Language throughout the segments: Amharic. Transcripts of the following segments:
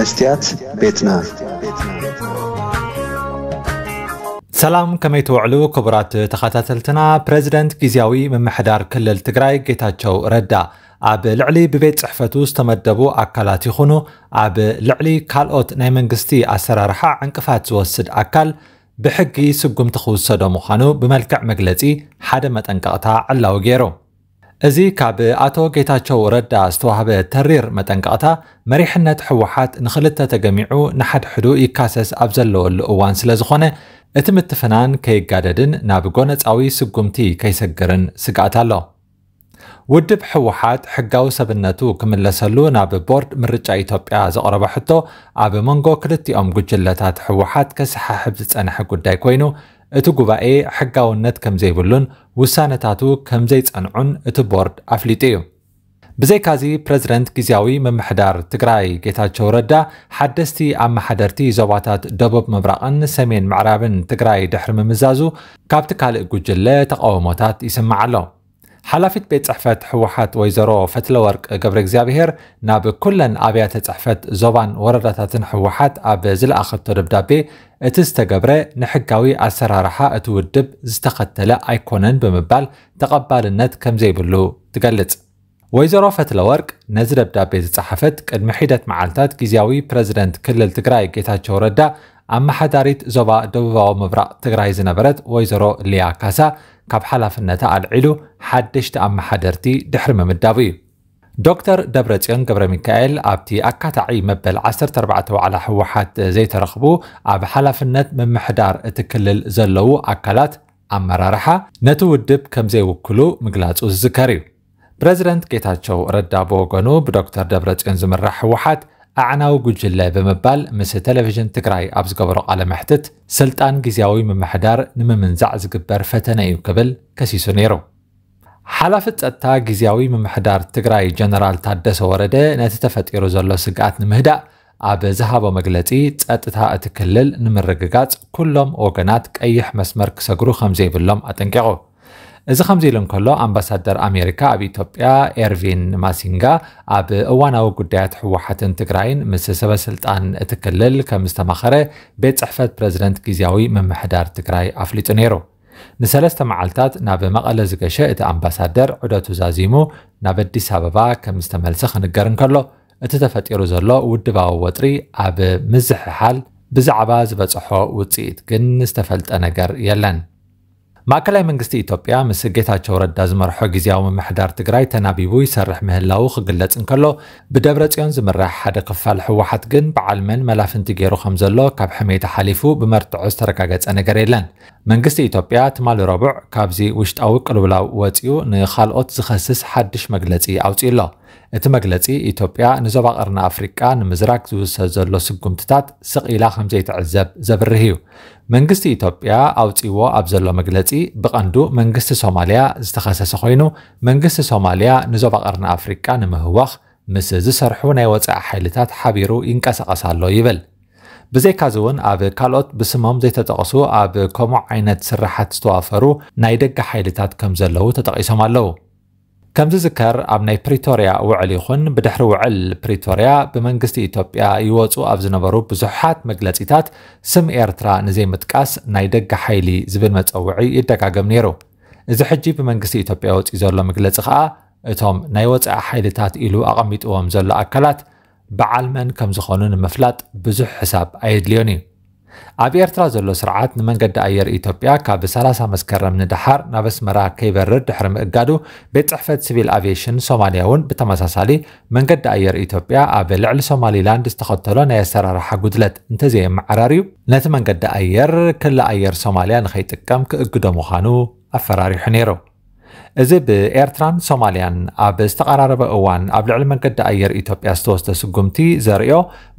መስትያት ቤትና ሰላም ከመይ ትውዕሉ ክቡራት ተኸታተልትና ፕረዚደንት ግዜያዊ ምምሕዳር ክልል ትግራይ ጌታቸው ረዳ ኣብ ልዕሊ ብቤት ፅሕፈቱ ዝተመደቡ ኣካላት ይኹኑ ኣብ ልዕሊ ካልኦት ናይ መንግስቲ ኣሰራርሓ ዕንቅፋት ዝወስድ ኣካል ብሕጊ ስጉምቲ ክውሰዶ ምዃኑ ብመልክዕ መግለፂ ሓደ መጠንቀቕታ ዕላዊ ገይሩ እዚ ካብ ኣቶ ጌታቸው ረዳ ዝተዋህበ ተሪር መጠንቀቕታ መሪሕነት ሕወሓት ንክልተ ተገሚዑ ንሓድሕዱ ይካሰስ ኣብ ዘለወሉ እዋን ስለ ዝኾነ እቲ ምትፍናን ከይጋደድን ናብ ጎነፃዊ ስጉምቲ ከይሰግርን ስጋኣት ኣሎ ውድብ ሕወሓት ሕጋዊ ሰብነቱ ክምለሰሉ ናብ ቦርድ ምርጫ ኢትዮጵያ ዘቕረበ ሕቶ ኣብ መንጎ ክልቲኦም ጉጅለታት ሕወሓት ከሰሓሕብ ዝፀንሐ ጉዳይ ኮይኑ እቲ ጉባኤ ሕጋውነት ከም ዘይብሉን ውሳነታቱ ከም ዘይጸንዑን እቲ ቦርድ ኣፍሊጡ እዩ ብዘይካዚ ፕረዚደንት ግዜያዊ ምምሕዳር ትግራይ ጌታቸው ረዳ ሓደስቲ ኣመሓደርቲ ዞባታት ደቡብ ምብራቕን ሰሜን ምዕራብን ትግራይ ድሕሪ ምምዛዙ ካብቲ ካልእ ጉጅለ ተቃውሞታት ይስማዓ ኣሎ ሓላፊት ቤት ፅሕፈት ሕወሓት ወይዘሮ ፈትለወርቅ ገብረ እግዚኣብሔር ናብ ኩለን ኣብያተ ፅሕፈት ዞባን ወረዳታትን ሕወሓት ኣብ ዝለኣኸቶ ደብዳቤ እቲ ዝተገብረ ንሕጋዊ ኣሰራርሓ እቲ ውድብ ዝተኸተለ ኣይኮነን ብምባል ተቐባልነት ከም ዘይብሉ ትገልጽ ወይዘሮ ፈትለወርቅ ነዚ ደብዳቤ ዝፀሓፈት ቅድሚ ሒደት መዓልታት ግዜያዊ ፕረዚደንት ክልል ትግራይ ጌታቸው ረዳ ኣመሓዳሪት ዞባ ደቡባዊ ምብራቕ ትግራይ ዝነበረት ወይዘሮ ልያ ካሳ ካብ ሓላፍነት ኣልዒሉ ሓደሽቲ ኣመሓደርቲ ድሕሪ ምምዳብ እዩ ዶክተር ደብረፅዮን ገብረ ሚካኤል ኣብቲ ኣካታዒ መበል 14 ዋዕላ ህወሓት ዘይተረኽቡ ኣብ ሓላፍነት ምምሕዳር እቲ ክልል ዘለዉ ኣካላት ኣመራርሓ ነቲ ውድብ ከም ዘይውክሉ ምግላጹ ዝዝከር እዩ ፕረዚደንት ጌታቸው ረዳ ብወገኑ ብዶክተር ደብረፅዮን ዝምራሕ ህወሓት ኣዕናዊ ጉጅለ ብምባል ምስ ቴሌቭዥን ትግራይ ኣብ ዝገበሮ ቃለ መሕትት ስልጣን ግዜያዊ ምምሕዳር ንምምንዛዕ ዝግበር ፈተነ እዩ ክብል ከሲሱ ነይሩ ሓላፊ ፀጥታ ግዜያዊ ምምሕዳር ትግራይ ጀነራል ታደሰ ወረደ ነቲ ተፈጢሩ ዘሎ ስግኣት ንምህዳእ ኣብ ዝሃቦ መግለፂ ፀጥታ እቲ ክልል ንምርግጋፅ ኩሎም ወገናት ቀይሕ መስመር ክሰግሩ ከምዘይብሎም ኣጠንቂቑ እዚ ከምዚ ኢሉ እንከሎ ኣምባሳደር ኣሜሪካ ኣብ ኢትዮጵያ ኤርቪን ማሲንጋ ኣብ እዋናዊ ጉዳያት ሕወሓትን ትግራይን ምስ ሰበስልጣን እቲ ክልል ከም ዝተማኸረ ቤት ፅሕፈት ፕረዚደንት ግዜያዊ ምምሕዳር ትግራይ ኣፍሊጡ ነይሩ ንሰለስተ መዓልትታት ናብ መቐለ ዝገሸ እቲ ኣምባሳደር ዑደቱ ዛዚሙ ናብ ኣዲስ ኣበባ ከም ዝተመልሰ ክንገር እንከሎ እቲ ተፈጢሩ ዘሎ ውድባዊ ወጥሪ ኣብ ምዝሕሓል ብዛዕባ ዝበፅሖ ውፅኢት ግን ዝተፈልጠ ነገር የለን ማእከላይ መንግስቲ ኢትዮጵያ ምስ ጌታቸው ረዳ ዝመርሖ ግዜያዊ ምምሕዳር ትግራይ ተናቢቡ ይሰርሕ ምህላው ክግለጽ እንከሎ ብደብረ ጽዮን ዝምራሕ ሓደ ክፋል ሕወሓት ግን በዓልመን መላፍንቲ ገይሩ ከም ዘሎ ካብ ሕሜታ ሓሊፉ ብመርትዖ ዝተረጋገፀ ነገር የለን መንግስቲ ኢትዮጵያ ትማል ረቡዕ ካብዚ ውሽጣዊ ቅልውላው ወፂኡ ንኻልኦት ዝኸስስ ሓድሽ መግለጺ ኣውፂኡ ኣሎ እቲ መግለፂ ኢትዮጵያ ንዞባ ቅርና ኣፍሪቃ ንምዝራግ ዝውሰድ ዘሎ ስጉምትታት ስቕ ኢላ ከም ዘይትዕዘብ ዘብርህ እዩ መንግስቲ ኢትዮጵያ ኣውፂዎ ኣብ ዘሎ መግለፂ ብቐንዱ መንግስቲ ሶማልያ ዝተኸሰሰ ኮይኑ መንግስቲ ሶማልያ ንዞባ ቅርና ኣፍሪቃ ንምህዋኽ ምስ ዝሰርሑ ናይ ወፃኢ ሓይልታት ሓቢሩ ይንቀሳቐስ ኣሎ ይብል ብዘይካዚ እውን ኣብ ካልኦት ብስሞም ዘይተጠቕሱ ኣብ ከምኡ ዓይነት ስራሓት ዝተዋፈሩ ናይ ደገ ሓይልታት ከም ዘለዉ ተጠቒሶም ኣለዉ كم تذكر أبناء بريتوريا وعلي خن بدحر وعل بريتوريا بمنقست إيطوبيا يوزو أبزن برو بزحات مجلسيتات سم إيرترا نزي متكاس نايدق حيلي زبن متأوعي إدقا قمنيرو إذا حجي بمنقست إيطوبيا وتزور لهم مجلس خاء إتهم نايوز أحيلتات إلو أغميت أوام زل أكلات بعلمن كم زخونون مفلات بزح حساب أيدليوني ليوني ኣብ ኤርትራ ዘሎ ስርዓት ንመንገዲ ኣየር ኢትዮጵያ ካብ 30 መስከረም ንድሓር ናብ ኣስመራ ከይበርድ ድሕሪ ምእጋዱ ቤት ፅሕፈት ሲቪል ኣቪሽን ሶማልያ እውን ብተመሳሳሊ መንገዲ ኣየር ኢትዮጵያ ኣብ ልዕሊ ሶማሊላንድ ዝተኸተሎ ናይ ኣሰራርሓ ጉድለት እንተዘየመዓራር እዩ ነቲ መንገዲ ኣየር ክሊ ኣየር ሶማልያ ንኸይጥቀም ክእግዶ ምዃኑ ኣፈራሪሑ ነይሩ እዚ ብኤርትራን ሶማልያን ኣብ ዝተቀራረበ እዋን ኣብ ልዕሊ መንገዲ ኣየር ኢትዮጵያ ዝተወስደ ስጉምቲ ዘርዮ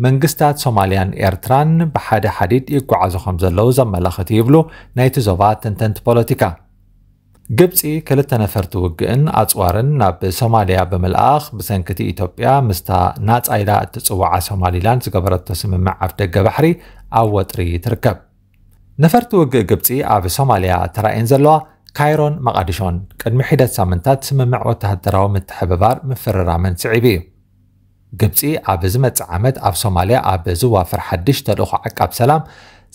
መንግስታት ሶማልያን ኤርትራን ብሓደ ሓዲድ ይጓዓዙ ከም ዘለዉ ዘመላኽት ይብሉ ናይቲ ዞባ ተንተንቲ ፖለቲካ ግብፂ ክልተ ነፈርቲ ውግእን ኣፅዋርን ናብ ሶማልያ ብምልኣኽ ብሰንኪቲ ኢትዮጵያ ምስታ ናፃኢላ እትፅዋዓ ሶማሊላንድ ዝገበረቶ ስምምዕ ኣብ ደገ ባሕሪ ኣብ ወጥሪ ትርከብ ነፈርቲ ውግእ ግብፂ ኣብ ሶማልያ ተራእየን ዘለዋ ካይሮን መቓዲሾን ቅድሚ ሒደት ሳምንታት ስምምዕ ወተሃደራዊ ምትሕብባር ምፍርራመን ስዒብ እዩ ግብፂ ኣብ ዝመፅእ ዓመት ኣብ ሶማልያ ኣብ ዝዋፍር ሓድሽ ተልእኹ ዓቃብ ሰላም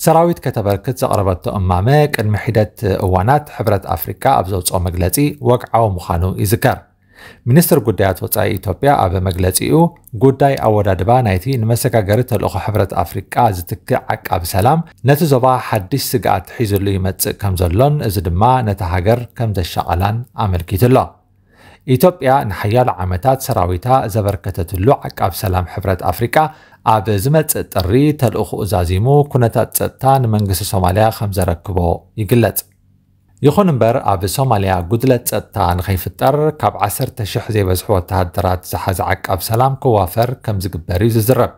ሰራዊት ከተበርክት ዘቕረበቶ እማመ ቅድሚ ሒደት እዋናት ሕብረት ኣፍሪካ ኣብ ዘውፅኦ መግለፂ ወግዓዊ ምዃኑ ይዝከር ሚኒስትር ጉዳያት ወፃኢ ኢትዮጵያ ኣብ መግለፂኡ ጉዳይ ኣወዳድባ ናይቲ ንመሰጋገሪ ተልእኮ ሕብረት ኣፍሪቃ ዝትክዕ ዓቃብ ሰላም ነቲ ዞባ ሓድሽ ስግኣት ሒዙሉ ይመፅእ ከም ዘሎን እዚ ድማ ነቲ ሃገር ከም ዘሸቐላን ኣመልኪቱ ኣሎ ኢትዮጵያ ንሓያሉ ዓመታት ሰራዊታ ዘበርከተትሉ ዓቃብ ሰላም ሕብረት ኣፍሪቃ ኣብ ዝመፅእ ጥሪ ተልእኹ እዛዚሙ ኩነታት ፀጥታ ንመንግስቲ ሶማልያ ከም ዘረክቦ ይግለጽ ይኹን እምበር ኣብ ሶማልያ ጉድለት ፀጥታ ንኸይፍጠር ካብ 1,000 ዘይበዝሑ ወተሃደራት ዝሓዘ ዓቃብ ሰላም ክዋፈር ከም ዝግበር እዩ ዝዝረብ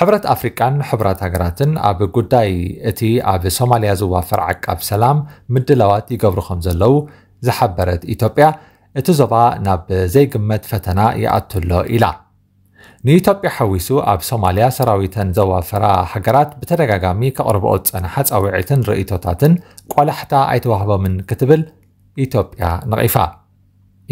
ሕብረት ኣፍሪቃን ሕቡራት ሃገራትን ኣብ ጉዳይ እቲ ኣብ ሶማልያ ዝዋፈር ዓቃብ ሰላም ምድላዋት ይገብሩ ከም ዘለው ዝሓበረት ኢትዮጵያ እቲ ዞባ ናብ ዘይግመት ፈተና ይኣትሎ ኢላ ንኢትዮጵያ ሓዊሱ ኣብ ሶማልያ ሰራዊተን ዘዋፈራ ሃገራት ብተደጋጋሚ ከቕርብኦ ዝጸንሐ ጻውዒትን ርእቶታትን ቆላሕታ ኣይተዋህቦምን ክትብል ኢትዮጵያ ነቒፋ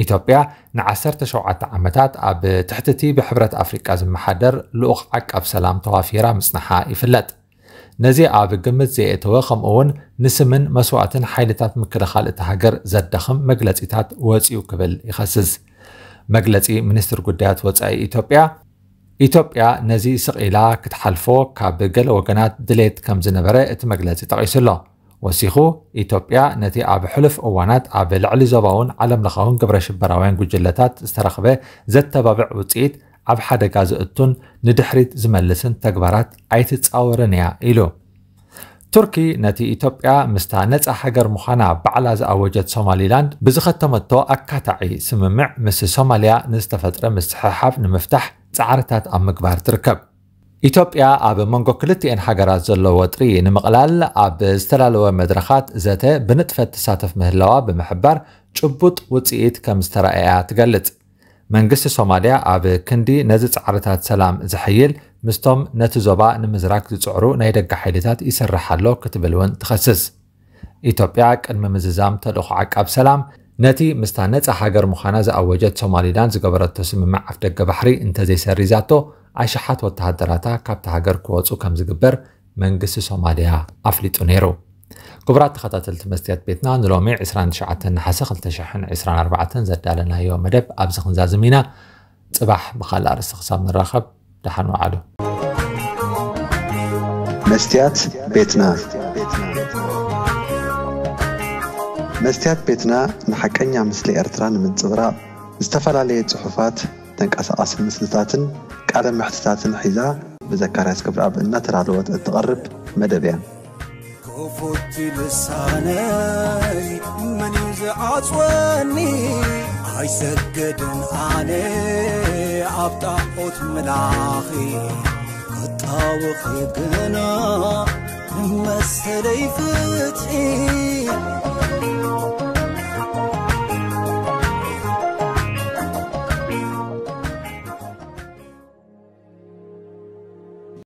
ኢትዮጵያ ን17 ዓመታት ኣብ ትሕቲ እቲ ብሕብረት ኣፍሪቃ ዝመሓደር ልኡኽ ዓቃብ ሰላም ተዋፊራ ምፅንሓ ይፍለጥ ነዚ ኣብ ግምት ዘየእተወ ከምኡውን ንስምን መስዋእትን ሓይልታት ምክልኻል እቲ ሃገር ዘዳኽም መግለፂታት ወፂኡ ክብል ይኸስዝ መግለፂ ሚኒስትር ጉዳያት ወፃኢ ኢትዮጵያ ኢትዮጵያ ነዚ ስቕ ኢላ ክትሓልፎ ካብ ገለ ወገናት ድሌት ከም ዝነበረ እቲ መግለፂ ጠቒሱ ኣሎ ወሲኹ ኢትዮጵያ ነቲ ኣብ ሕሉፍ እዋናት ኣብ ልዕሊ ዞባውን ዓለም ለኻውን ግብረ ሽበራውያን ጉጅለታት ዝተረኽበ ዘተባብዕ ውፅኢት ኣብ ሓደጋ ዝእቱን ንድሕሪት ዝመልስን ተግባራት ኣይትፃወርን እያ ኢሉ ቱርኪ ነቲ ኢትዮጵያ ምስታ ነፃ ሃገር ምዃና ባዕላ ዝኣወጀት ሶማሊላንድ ብዝኸተመቶ ኣካታዒ ስምምዕ ምስ ሶማልያ ንዝተፈጥረ ምስትሕሓፍ ንምፍታሕ ፃዕርታት ኣብ ምግባር ትርከብ ኢትዮጵያ ኣብ መንጎ ክልቲአን ሃገራት ዘለዎ ጥሪ ንምቕላል ኣብ ዝተላለወ መድረኻት ዘተ ብንጥፈት ትሳተፍ ምህላዋ ብምሕባር ጭቡጥ ውፅኢት ከም ዝተረኣያ ትገልጽ መንግስቲ ሶማልያ ኣብ ክንዲ ነዚ ፃዕርታት ሰላም ዝሕይል ምስቶም ነቲ ዞባ ንምዝራክ ዝፅዕሩ ናይ ደጋ ሓይልታት ይስራሕ ክትብል እውን ትኸስስ ኢትዮጵያ ቅድሚ ምዝዛም ተልእኹ ዓቃብ ሰላም نتی مستانت احجار مخانز آوجت سومالیلند زجبرت تسمع عفدق بحری انتزه سریزاتو عشحت و تهدراتا کبت احجار کوچو کم زجبر منجس سومالیا عفلیت نيرو. كبرات خطة التمسيات بيتنا نلومي عسران شعتن حسق التشحن عسران أربعة زدالنا يوم مدب أبزخن زازمينا صباح بخال أرستخصام الرخب دحن وعلو مستيات بيتنا መስትያት ቤትና ንሓቀኛ ምስሊ ኤርትራ ንምንፅብራቕ ዝተፈላለየ ጽሑፋት ተንቀሳቐሲ ምስልታትን ቃለ ምሕትታትን ሒዛ ብዘካርያስ ክብርኣብ እናተዳለወት እትቐርብ መደብ እያ ኮፎቲ ልሳነይ መን እዩ ዝዓፅወኒ ኣይሰገድን ኣነ ኣብ ጣዖት መላኺ ክጣውኺ ግና መሰለይ ፍትሒ